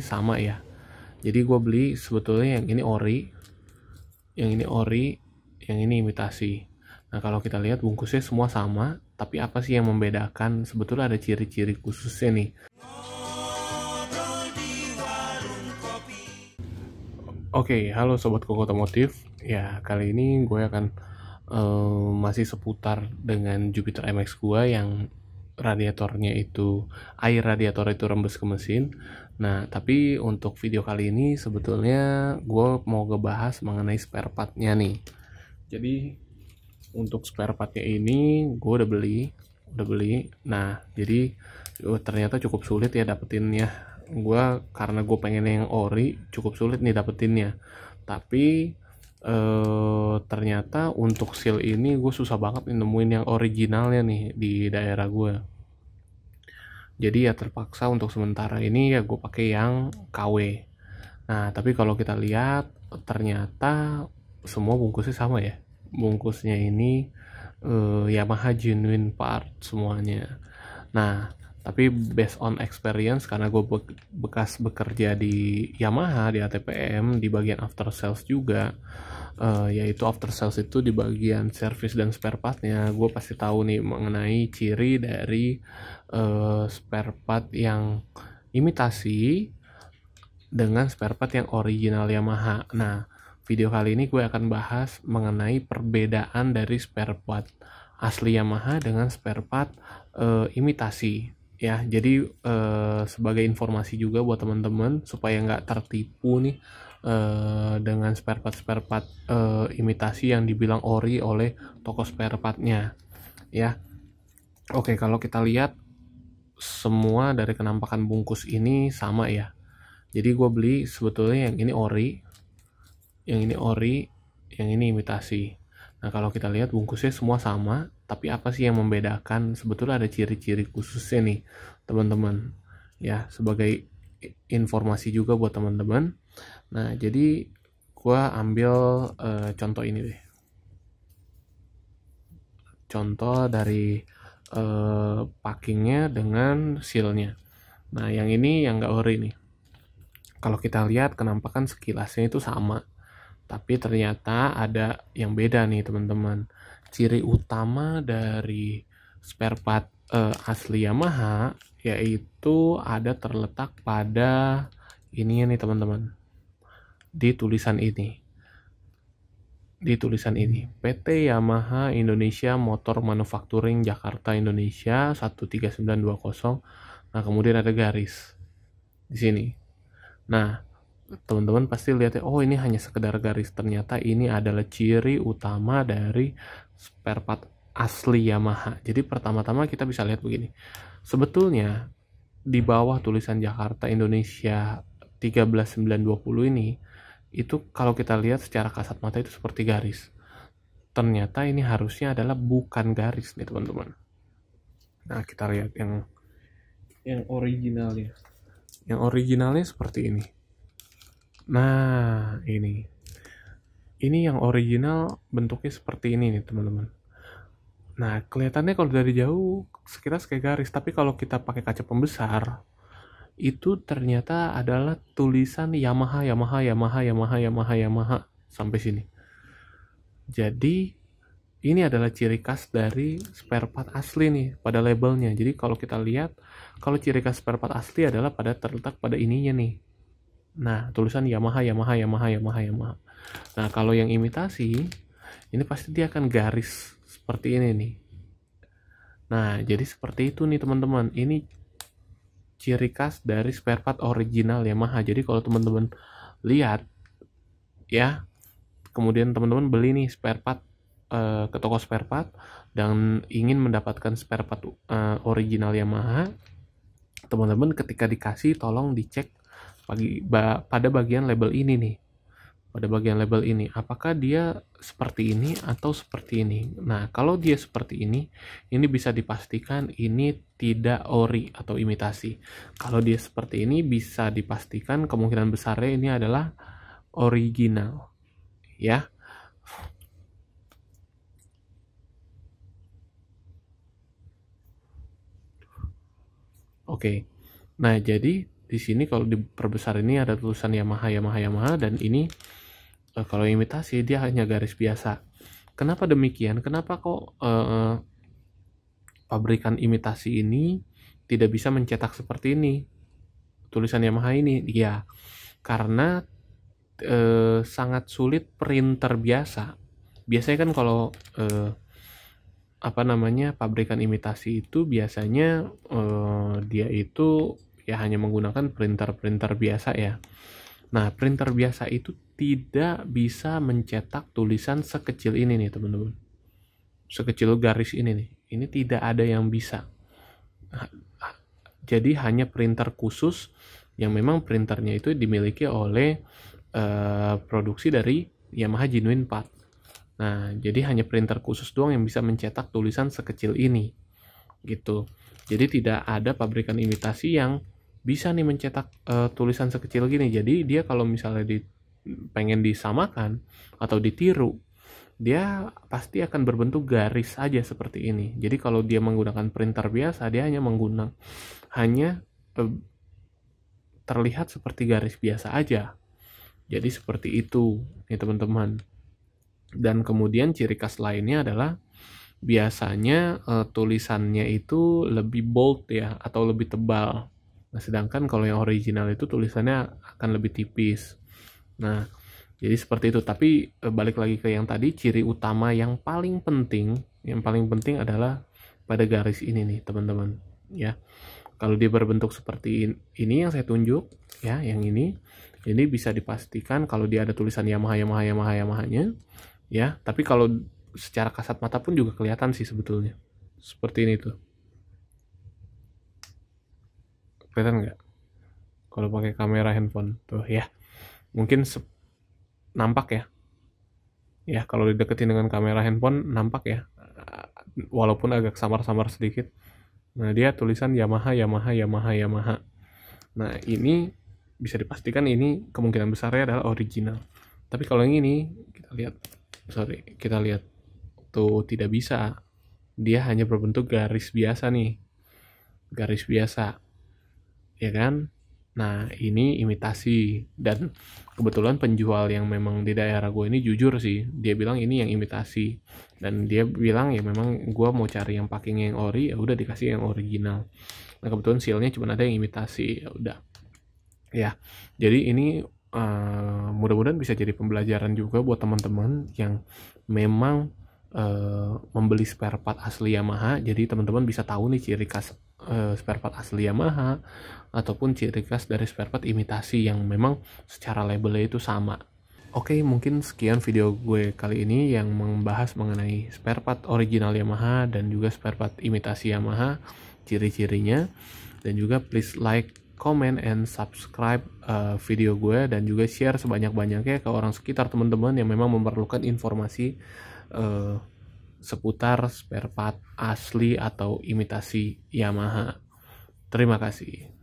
sama ya jadi gue beli sebetulnya yang ini ori yang ini ori yang ini imitasi nah kalau kita lihat bungkusnya semua sama tapi apa sih yang membedakan sebetulnya ada ciri-ciri khususnya nih Oke, okay, halo sobat Koko Otomotif. Ya, kali ini gue akan uh, masih seputar dengan Jupiter MX gue yang radiatornya itu air radiator itu rembes ke mesin. Nah, tapi untuk video kali ini sebetulnya gue mau ngebahas mengenai spare partnya nih. Jadi untuk spare partnya ini gue udah beli, udah beli. Nah, jadi oh, ternyata cukup sulit ya dapetinnya. Gue karena gue pengen yang ori cukup sulit nih dapetinnya. Tapi Eh, ternyata untuk seal ini gue susah banget nih nemuin yang originalnya nih di daerah gue jadi ya terpaksa untuk sementara ini ya gue pakai yang KW nah tapi kalau kita lihat ternyata semua bungkusnya sama ya bungkusnya ini eh, Yamaha genuine part semuanya nah tapi based on experience karena gue be bekas bekerja di Yamaha di ATPM di bagian after sales juga uh, yaitu after sales itu di bagian service dan spare partnya gue pasti tahu nih mengenai ciri dari uh, spare part yang imitasi dengan spare part yang original Yamaha nah video kali ini gue akan bahas mengenai perbedaan dari spare part asli Yamaha dengan spare part uh, imitasi ya jadi eh, sebagai informasi juga buat teman-teman supaya nggak tertipu nih eh, dengan spare part spare part eh, imitasi yang dibilang ori oleh toko spare partnya ya oke kalau kita lihat semua dari kenampakan bungkus ini sama ya jadi gue beli sebetulnya yang ini ori yang ini ori yang ini imitasi nah kalau kita lihat bungkusnya semua sama tapi apa sih yang membedakan sebetulnya ada ciri-ciri khususnya nih teman-teman ya sebagai informasi juga buat teman-teman nah jadi gua ambil uh, contoh ini deh contoh dari uh, packingnya dengan sealnya nah yang ini yang gak ori nih kalau kita lihat kenampakan sekilasnya itu sama tapi ternyata ada yang beda nih teman-teman ciri utama dari spare part uh, asli Yamaha yaitu ada terletak pada ini ya nih teman-teman di tulisan ini di tulisan ini PT Yamaha Indonesia Motor Manufacturing Jakarta Indonesia 13920 nah kemudian ada garis di sini nah teman-teman pasti lihat ya oh ini hanya sekedar garis ternyata ini adalah ciri utama dari spare part asli Yamaha jadi pertama-tama kita bisa lihat begini sebetulnya di bawah tulisan Jakarta Indonesia 13920 ini itu kalau kita lihat secara kasat mata itu seperti garis ternyata ini harusnya adalah bukan garis nih teman-teman nah kita lihat yang yang originalnya yang originalnya seperti ini Nah, ini. Ini yang original bentuknya seperti ini nih, teman-teman. Nah, kelihatannya kalau dari jauh sekilas kayak garis, tapi kalau kita pakai kaca pembesar, itu ternyata adalah tulisan Yamaha, Yamaha, Yamaha, Yamaha, Yamaha, Yamaha sampai sini. Jadi ini adalah ciri khas dari spare part asli nih pada labelnya. Jadi kalau kita lihat, kalau ciri khas spare part asli adalah pada terletak pada ininya nih, Nah, tulisan Yamaha, Yamaha, Yamaha, Yamaha, Yamaha. Nah, kalau yang imitasi, ini pasti dia akan garis seperti ini nih. Nah, jadi seperti itu nih teman-teman. Ini ciri khas dari spare part original Yamaha. Jadi kalau teman-teman lihat, ya, kemudian teman-teman beli nih spare part uh, ke toko spare part dan ingin mendapatkan spare part uh, original Yamaha, teman-teman ketika dikasih tolong dicek bagi ba, pada bagian label ini nih pada bagian label ini apakah dia seperti ini atau seperti ini nah kalau dia seperti ini ini bisa dipastikan ini tidak ori atau imitasi kalau dia seperti ini bisa dipastikan kemungkinan besarnya ini adalah original ya oke okay. nah jadi di sini kalau diperbesar ini ada tulisan Yamaha Yamaha Yamaha dan ini uh, kalau imitasi dia hanya garis biasa kenapa demikian kenapa kok uh, pabrikan imitasi ini tidak bisa mencetak seperti ini tulisan Yamaha ini ya karena uh, sangat sulit printer biasa biasanya kan kalau uh, apa namanya pabrikan imitasi itu biasanya uh, dia itu ya hanya menggunakan printer-printer biasa ya. Nah, printer biasa itu tidak bisa mencetak tulisan sekecil ini nih, teman-teman. Sekecil garis ini nih. Ini tidak ada yang bisa. Nah, jadi hanya printer khusus yang memang printernya itu dimiliki oleh uh, produksi dari Yamaha Genuine Part. Nah, jadi hanya printer khusus doang yang bisa mencetak tulisan sekecil ini. Gitu. Jadi tidak ada pabrikan imitasi yang bisa nih mencetak uh, tulisan sekecil gini jadi dia kalau misalnya di pengen disamakan atau ditiru dia pasti akan berbentuk garis aja seperti ini jadi kalau dia menggunakan printer biasa dia hanya menggunakan hanya uh, terlihat seperti garis biasa aja jadi seperti itu nih teman-teman dan kemudian ciri khas lainnya adalah biasanya uh, tulisannya itu lebih bold ya atau lebih tebal Nah, sedangkan kalau yang original itu tulisannya akan lebih tipis. Nah, jadi seperti itu. Tapi e, balik lagi ke yang tadi, ciri utama yang paling penting, yang paling penting adalah pada garis ini nih, teman-teman. Ya, kalau dia berbentuk seperti ini yang saya tunjuk, ya, yang ini, ini bisa dipastikan kalau dia ada tulisan Yamaha, Yamaha, Yamaha, yamaha ya. Tapi kalau secara kasat mata pun juga kelihatan sih sebetulnya. Seperti ini tuh kelihatan nggak kalau pakai kamera handphone tuh ya mungkin nampak ya ya kalau dideketin dengan kamera handphone nampak ya walaupun agak samar-samar sedikit nah dia tulisan Yamaha Yamaha Yamaha Yamaha nah ini bisa dipastikan ini kemungkinan besarnya adalah original tapi kalau yang ini kita lihat sorry kita lihat tuh tidak bisa dia hanya berbentuk garis biasa nih garis biasa ya kan nah ini imitasi dan kebetulan penjual yang memang di daerah gue ini jujur sih dia bilang ini yang imitasi dan dia bilang ya memang gue mau cari yang packing yang ori ya udah dikasih yang original nah kebetulan sealnya cuma ada yang imitasi ya udah ya jadi ini uh, mudah-mudahan bisa jadi pembelajaran juga buat teman-teman yang memang uh, membeli spare part asli Yamaha jadi teman-teman bisa tahu nih ciri khas uh, spare part asli Yamaha ataupun ciri khas dari spare part imitasi yang memang secara labelnya itu sama. Oke, okay, mungkin sekian video gue kali ini yang membahas mengenai spare part original Yamaha dan juga spare part imitasi Yamaha, ciri-cirinya. Dan juga please like, comment, and subscribe uh, video gue dan juga share sebanyak-banyaknya ke orang sekitar teman-teman yang memang memerlukan informasi uh, seputar spare part asli atau imitasi Yamaha. Terima kasih.